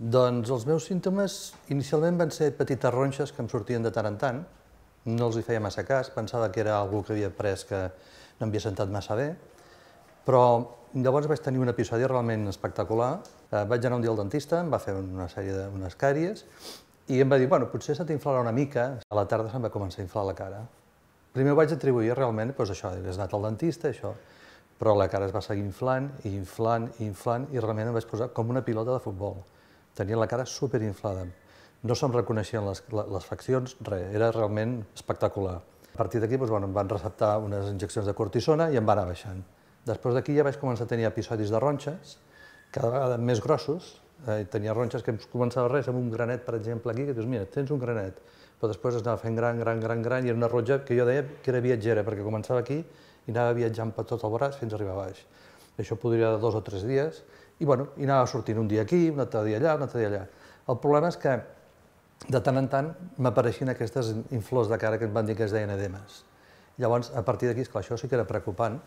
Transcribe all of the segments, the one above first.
Doncs els meus símptomes inicialment van ser petites ronxes que em sortien de tant en tant. No els hi feia massa cas, pensava que era algú que havia pres que no m'havia sentat massa bé. Però llavors vaig tenir un episodi realment espectacular. Eh, vaig anar un dia al dentista, em va fer una sèrie d'unes càries i em va dir, bueno, potser se t'inflarà una mica. A la tarda se'm va començar a inflar la cara. Primer ho vaig atribuir realment, doncs això, he anat al dentista, això. Però la cara es va seguir inflant, i inflant, i inflant, i realment em vaig posar com una pilota de futbol. Tenia la cara superinflada. No se'm reconeixien les, les faccions, res, era realment espectacular. A partir d'aquí doncs, bueno, em van receptar unes injeccions de cortisona i em va anar baixant. Després d'aquí ja vaig començar a tenir episodis de ronxes, cada vegada més grossos, eh, tenia ronxes que em començava res amb un granet, per exemple, aquí, que dius, mira, tens un granet, però després es anava fent gran, gran, gran, gran, i era una ronxa que jo deia que era viatgera, perquè començava aquí i anava viatjant per tot el braç fins a arribar a baix. Això podria de dos o tres dies, i, bueno, i anava sortint un dia aquí, un altre dia allà, un altre dia allà. El problema és que de tant en tant m'apareixien aquestes inflors de cara que em van dir que es deien edemes. Llavors, a partir d'aquí, esclar, això sí que era preocupant,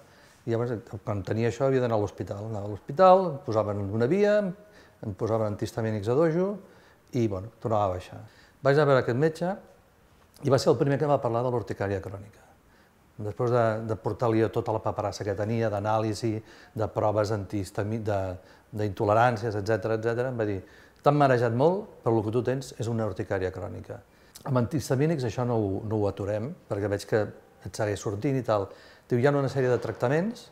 i llavors, quan tenia això, havia d'anar a l'hospital. Anava a l'hospital, em posaven una via, em posaven antihistamínics a dojo, i, bueno, tornava a baixar. Vaig anar a veure aquest metge, i va ser el primer que em va parlar de l'urticària crònica. Després de, de portar-li tota la paperassa que tenia, d'anàlisi, de proves d'intoleràncies, etc etc, em va dir t'han marejat molt, però el que tu tens és una urticària crònica. Amb antihistamínics això no ho, no ho aturem, perquè veig que et segueix sortint i tal. Diu, hi ha una sèrie de tractaments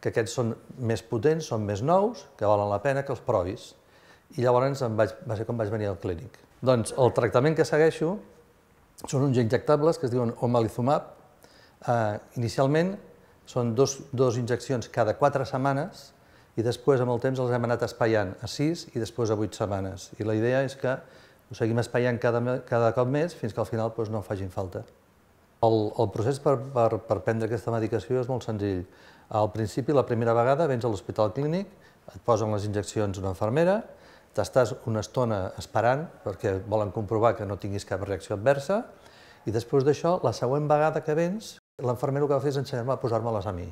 que aquests són més potents, són més nous, que valen la pena que els provis. I llavors em vaig, va ser com vaig venir al clínic. Doncs el tractament que segueixo són uns injectables que es diuen omalizumab, Eh, inicialment són dos, dos injeccions cada quatre setmanes i després amb el temps els hem anat espaiant a sis i després a vuit setmanes. I la idea és que ho seguim espaiant cada, cada cop més fins que al final doncs, no facin falta. El, el procés per, per, per prendre aquesta medicació és molt senzill. Al principi, la primera vegada, vens a l'hospital clínic, et posen les injeccions una infermera, t'estàs una estona esperant perquè volen comprovar que no tinguis cap reacció adversa i després d'això, la següent vegada que vens, L'infermer el que va fer és ensenyar-me a posar-me-les a mi.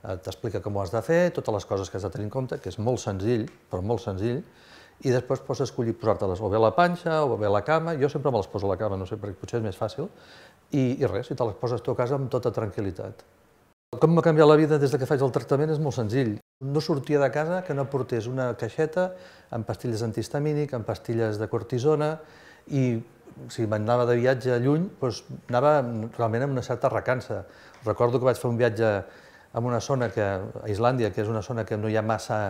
Eh, t'explica com ho has de fer, totes les coses que has de tenir en compte, que és molt senzill, però molt senzill, i després pots doncs, escollir posar-te-les o bé a la panxa o bé a la cama, jo sempre me les poso a la cama, no sé, perquè potser és més fàcil, i, i res, i te les poses tu a casa amb tota tranquil·litat. Com m'ha canviat la vida des que faig el tractament és molt senzill. No sortia de casa que no portés una caixeta amb pastilles antihistamínic, amb pastilles de cortisona, i si m'anava anava de viatge lluny, doncs anava realment amb una certa recança. Recordo que vaig fer un viatge a una zona que, a Islàndia, que és una zona que no hi ha massa,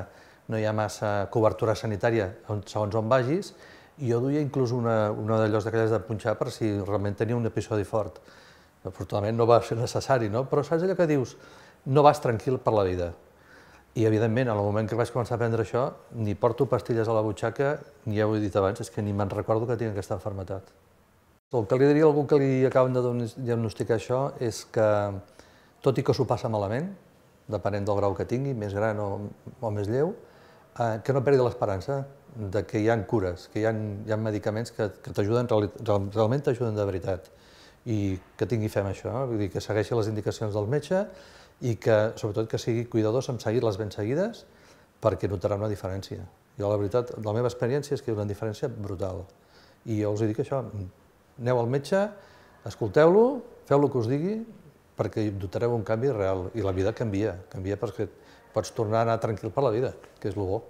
no hi ha massa cobertura sanitària on, segons on vagis, i jo duia inclús una, una d'allòs d'aquelles de punxar per si realment tenia un episodi fort. Afortunadament no va ser necessari, no? Però saps allò que dius? No vas tranquil per la vida. I, evidentment, en el moment que vaig començar a prendre això, ni porto pastilles a la butxaca, ni ja ho he dit abans, és que ni me'n recordo que tinc aquesta enfermetat. El que li diria a algú que li acaben de diagnosticar això és que, tot i que s'ho passa malament, depenent del grau que tingui, més gran o, o més lleu, eh, que no perdi l'esperança de que hi han cures, que hi han hi ha medicaments que, que t'ajuden, realment t'ajuden de veritat i que tingui fem això, eh? vull dir, que segueixi les indicacions del metge i que, sobretot, que sigui cuidadós amb seguir-les ben seguides perquè notarà una diferència. Jo, la veritat, la meva experiència és que hi ha una diferència brutal. I jo els dic això, aneu al metge, escolteu-lo, feu lo que us digui, perquè notareu un canvi real. I la vida canvia, canvia perquè pots tornar a anar tranquil per la vida, que és el bo.